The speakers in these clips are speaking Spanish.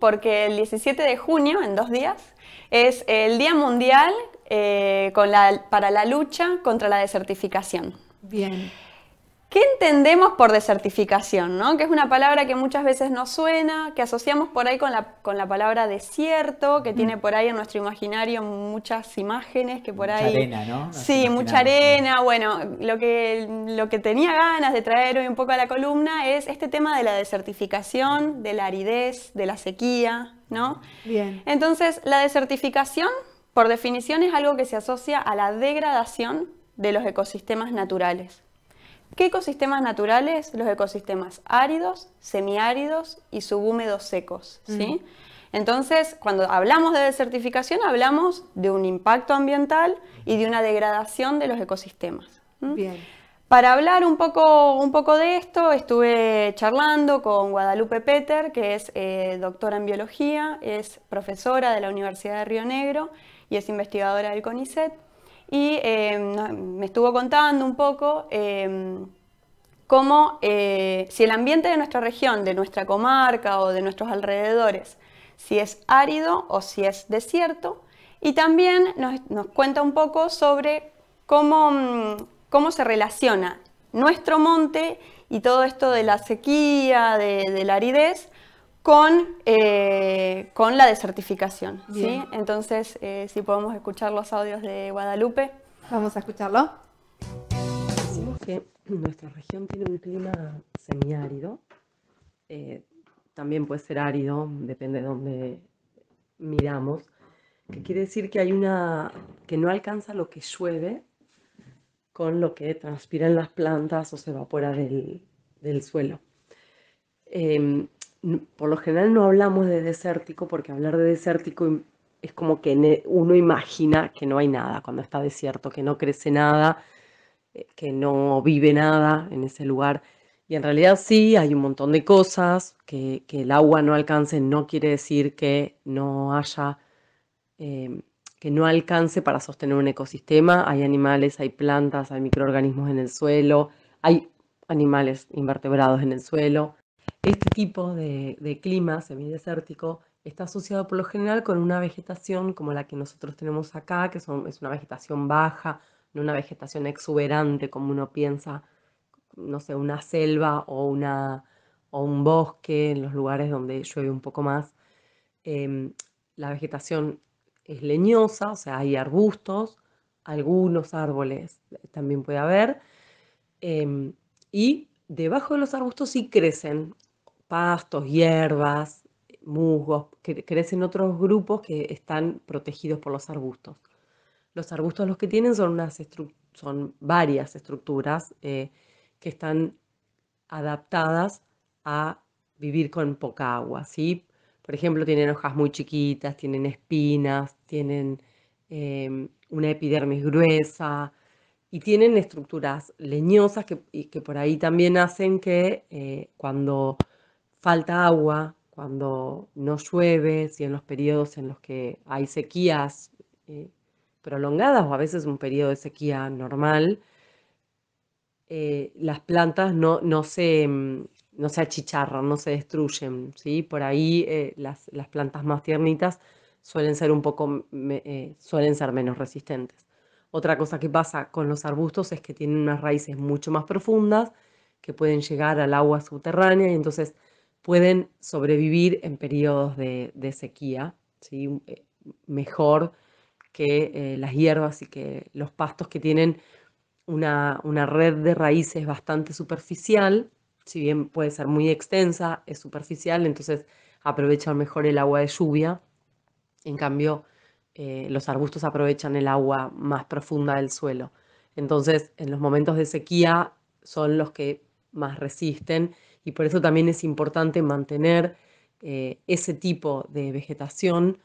porque el 17 de junio, en dos días, es el Día Mundial eh, para la lucha contra la desertificación. Bien. ¿Qué entendemos por desertificación? ¿no? Que es una palabra que muchas veces no suena, que asociamos por ahí con la, con la palabra desierto, que tiene mm. por ahí en nuestro imaginario muchas imágenes que por mucha ahí. Arena, ¿no? sí, mucha arena. Bueno, lo que, lo que tenía ganas de traer hoy un poco a la columna es este tema de la desertificación, de la aridez, de la sequía, ¿no? Bien. Entonces, la desertificación, por definición, es algo que se asocia a la degradación de los ecosistemas naturales. ¿Qué ecosistemas naturales? Los ecosistemas áridos, semiáridos y subhúmedos secos. ¿sí? Entonces, cuando hablamos de desertificación, hablamos de un impacto ambiental y de una degradación de los ecosistemas. Para hablar un poco, un poco de esto, estuve charlando con Guadalupe Peter, que es eh, doctora en biología, es profesora de la Universidad de Río Negro y es investigadora del CONICET y eh, me estuvo contando un poco eh, cómo eh, si el ambiente de nuestra región, de nuestra comarca o de nuestros alrededores, si es árido o si es desierto, y también nos, cuenta un poco sobre cómo, mm, cómo se relaciona nuestro monte y todo esto de la sequía, de la aridez, con, eh, con la desertificación. ¿sí? Entonces, eh, si podemos escuchar los audios de Guadalupe. Vamos a escucharlo. Decimos que nuestra región tiene un clima semiárido. Eh, también puede ser árido, depende de dónde miramos. Que quiere decir que hay una que no alcanza lo que llueve con lo que transpiran las plantas o se evapora del, suelo. Em, por lo general no hablamos de desértico porque hablar de desértico es como que uno imagina que no hay nada cuando está desierto, que no crece nada, eh, que no vive nada en ese lugar. Y en realidad sí, hay un montón de cosas, que, el agua no alcance no quiere decir que no haya, em, que no alcance para sostener un ecosistema. Hay animales, hay plantas, hay microorganismos en el suelo, hay animales invertebrados en el suelo, este tipo de, clima semidesértico está asociado por lo general con una vegetación como la que nosotros tenemos acá, que es una vegetación baja, no una vegetación exuberante como uno piensa, no sé, una selva o, un bosque en los lugares donde llueve un poco más. Em, la vegetación es leñosa, o sea, hay arbustos, algunos árboles también puede haber, em, y debajo de los arbustos sí crecen pastos, hierbas, musgos, que crecen otros grupos que están protegidos por los arbustos. Los arbustos los que tienen son, unas son varias estructuras eh, que están adaptadas a vivir con poca agua, Por ejemplo, tienen hojas muy chiquitas, tienen espinas, tienen em, una epidermis gruesa y tienen estructuras leñosas que, que por ahí también hacen que eh, cuando falta agua, cuando no llueve, si en los periodos en los que hay sequías eh, prolongadas o a veces un periodo de sequía normal, eh, las plantas no, no, se, mm, no achicharran, no se destruyen. ¿sí? Por ahí eh, las, plantas más tiernitas suelen ser un poco, suelen ser menos resistentes. Otra cosa que pasa con los arbustos es que tienen unas raíces mucho más profundas que pueden llegar al agua subterránea y entonces pueden sobrevivir en periodos de, sequía, eh, mejor que eh, las hierbas y que los pastos que tienen una, red de raíces bastante superficial, si bien puede ser muy extensa, es superficial, entonces aprovechan mejor el agua de lluvia. En cambio, eh, los arbustos aprovechan el agua más profunda del suelo. Entonces, en los momentos de sequía son los que más resisten y por eso también es importante mantener eh, ese tipo de vegetación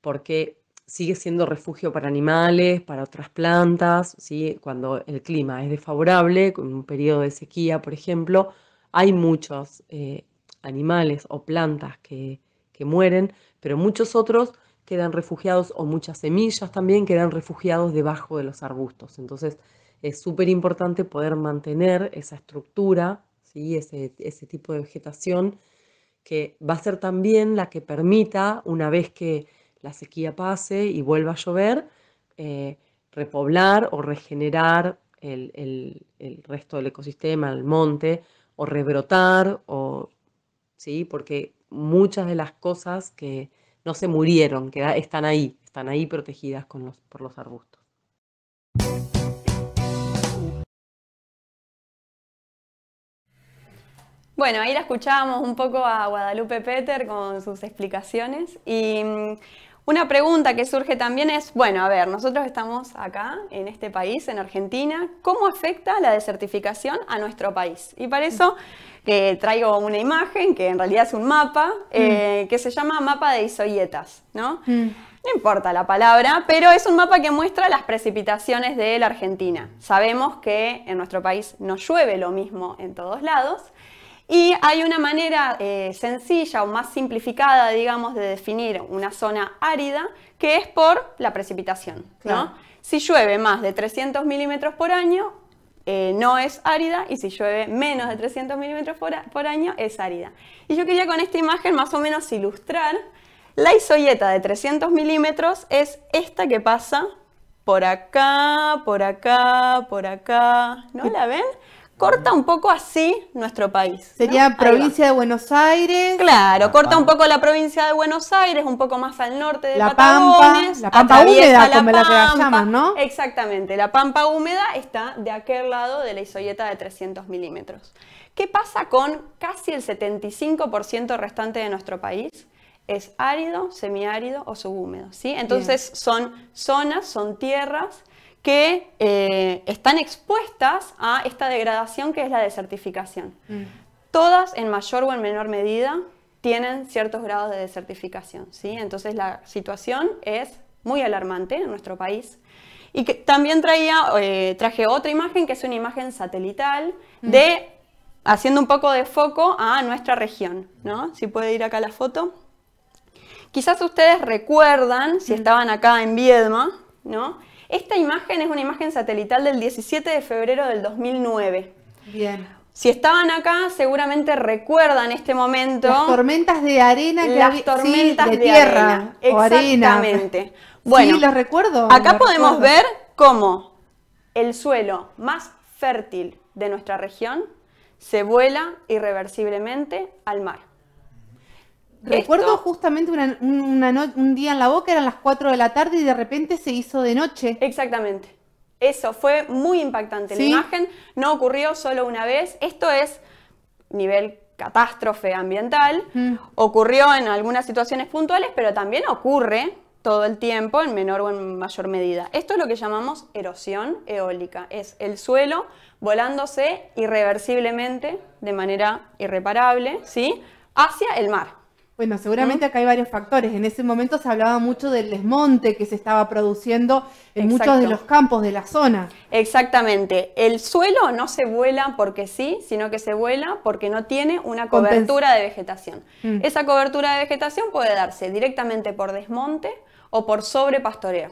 porque sigue siendo refugio para animales, para otras plantas, ¿sí? cuando el clima es desfavorable, con un periodo de sequía, por ejemplo, hay muchos eh, animales o plantas que, que mueren, pero muchos otros quedan refugiados o muchas semillas también quedan refugiados debajo de los arbustos. Entonces es súper importante poder mantener esa estructura y ese, tipo de vegetación que va a ser también la que permita, una vez que la sequía pase y vuelva a llover, eh, repoblar o regenerar el, resto del ecosistema, el monte, o rebrotar, o, ¿sí? porque muchas de las cosas que no se murieron, que están ahí, están ahí protegidas con los, por los arbustos. Bueno, ahí la escuchábamos un poco a Guadalupe Peter con sus explicaciones y mm, una pregunta que surge también es, bueno, a ver, nosotros estamos acá en este país, en Argentina, ¿cómo afecta la desertificación a nuestro país? Y para eso eh, traigo una imagen que en realidad es un mapa eh, mm. que se llama mapa de isoyetas, ¿no? Mm. No importa la palabra, pero es un mapa que muestra las precipitaciones de la Argentina. Sabemos que en nuestro país no llueve lo mismo en todos lados y hay una manera eh, sencilla o más simplificada, digamos, de definir una zona árida, que es por la precipitación. Si llueve más de 300 milímetros por año, eh, no es árida y si llueve menos de 300 milímetros por, año es árida. Y yo quería con esta imagen más o menos ilustrar, la isoyeta de 300 milímetros es esta que pasa por acá, por acá, por acá, ¿no la ven? corta un poco así nuestro país. Sería provincia de Buenos Aires. Claro, corta un poco la provincia de Buenos Aires, un poco más al norte de la Pampa, la Pampa húmeda, como la que ¿no? Exactamente, la Pampa húmeda está de aquel lado de la isoleta de 300 milímetros. ¿Qué pasa con casi el 75% restante de nuestro país? Es árido, semiárido o subhúmedo, ¿sí? Entonces son zonas, son tierras que eh, están expuestas a esta degradación que es la desertificación. Mm. Todas, en mayor o en menor medida, tienen ciertos grados de desertificación. ¿sí? Entonces la situación es muy alarmante en nuestro país. Y que también traía, eh, traje otra imagen que es una imagen satelital mm. de haciendo un poco de foco a nuestra región, ¿no? Si puede ir acá la foto. Quizás ustedes recuerdan, si mm. estaban acá en Viedma, ¿no? Esta imagen es una imagen satelital del 17 de febrero del 2009. Bien. Si estaban acá, seguramente recuerdan este momento. Las tormentas de arena que Las tormentas de, tierra. Exactamente. Bueno, sí, recuerdo. Acá podemos ver cómo el suelo más fértil de nuestra región se vuela irreversiblemente al mar. Recuerdo justamente un día en la boca, eran las 4 de la tarde y de repente se hizo de noche. Exactamente. Eso fue muy impactante. La imagen no ocurrió solo una vez. Esto es nivel catástrofe ambiental. Mm. Ocurrió en algunas situaciones puntuales, pero también ocurre todo el tiempo en menor o en mayor medida. Esto es lo que llamamos erosión eólica. Es el suelo volándose irreversiblemente, de manera irreparable, ¿sí? hacia el mar. Bueno, seguramente acá hay varios factores. En ese momento se hablaba mucho del desmonte que se estaba produciendo en muchos de los campos de la zona. Exactamente. El suelo no se vuela porque sí, sino que se vuela porque no tiene una cobertura de vegetación. Mm. Esa cobertura de vegetación puede darse directamente por desmonte o por sobrepastoreo.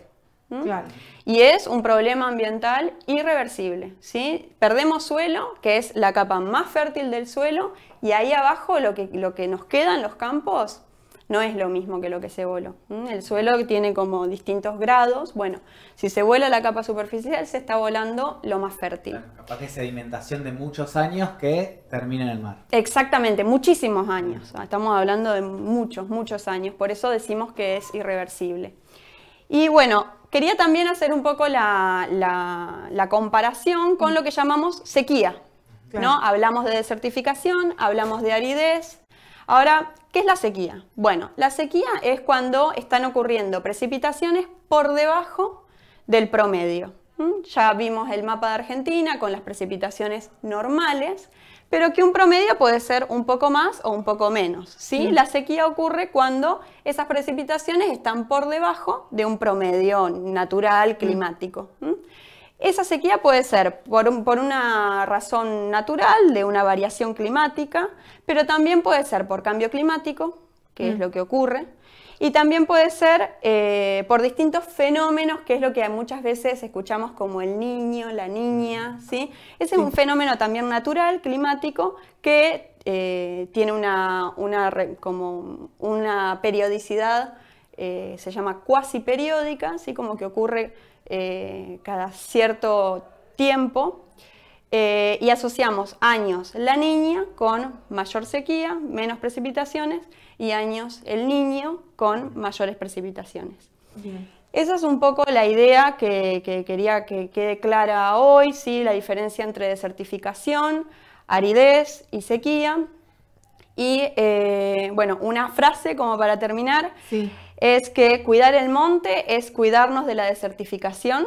Y es un problema ambiental irreversible. ¿sí? Perdemos suelo, que es la capa más fértil del suelo, y ahí abajo lo que, lo que nos los campos no es lo mismo que lo que se voló. El suelo tiene como distintos grados. Bueno, si se vuela la capa superficial, se está volando lo más fértil. Bueno, de sedimentación de muchos años que termina en el mar. Exactamente, muchísimos años. Ah, estamos hablando de muchos, muchos años. Por eso decimos que es irreversible. Y bueno, quería también hacer un poco la comparación con lo que llamamos sequía. ¿no? Hablamos de desertificación, hablamos de aridez. Ahora, ¿qué es la sequía? Bueno, la sequía es cuando están ocurriendo precipitaciones por debajo del promedio. Ya vimos el mapa de Argentina con las precipitaciones normales, pero que un promedio puede ser un poco más o un poco menos. ¿sí? Mm. La sequía ocurre cuando esas precipitaciones están por debajo de un promedio natural mm. climático. Esa sequía puede ser por, una razón natural de una variación climática, pero también puede ser por cambio climático, que es mm. lo que ocurre, y también puede ser eh, por distintos fenómenos, que es lo que muchas veces escuchamos como el niño, la niña, ¿sí? Ese es un fenómeno también natural, climático, que eh, tiene una, como una periodicidad, eh, se llama cuasi periódica, como que ocurre eh, cada cierto tiempo eh, y asociamos años la niña con mayor sequía, menos precipitaciones y años el niño con mayores precipitaciones. Esa es un poco la idea que, quería que quede clara hoy, ¿sí? la diferencia entre desertificación, aridez y sequía. Y eh, bueno, una frase como para terminar. Sí es que cuidar el monte es cuidarnos de la desertificación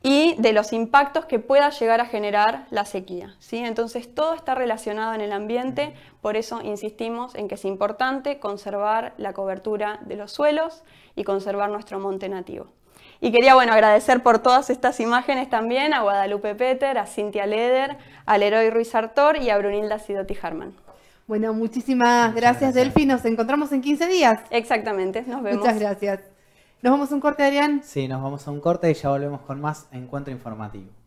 y de los impactos que pueda llegar a generar la sequía. ¿sí? Entonces todo está relacionado en el ambiente, por eso insistimos en que es importante conservar la cobertura de los suelos y conservar nuestro monte nativo. Y quería bueno, agradecer por todas estas imágenes también a Guadalupe Peter, a Cintia Leder, al Leroy Ruiz Artor y a Brunilda Sidoti Harman. Bueno, muchísimas gracias, gracias. Delphi. Nos encontramos en 15 días. Exactamente, nos vemos. Muchas gracias. ¿Nos vamos a un corte, Adrián? Sí, nos vamos a un corte y ya volvemos con más encuentro informativo.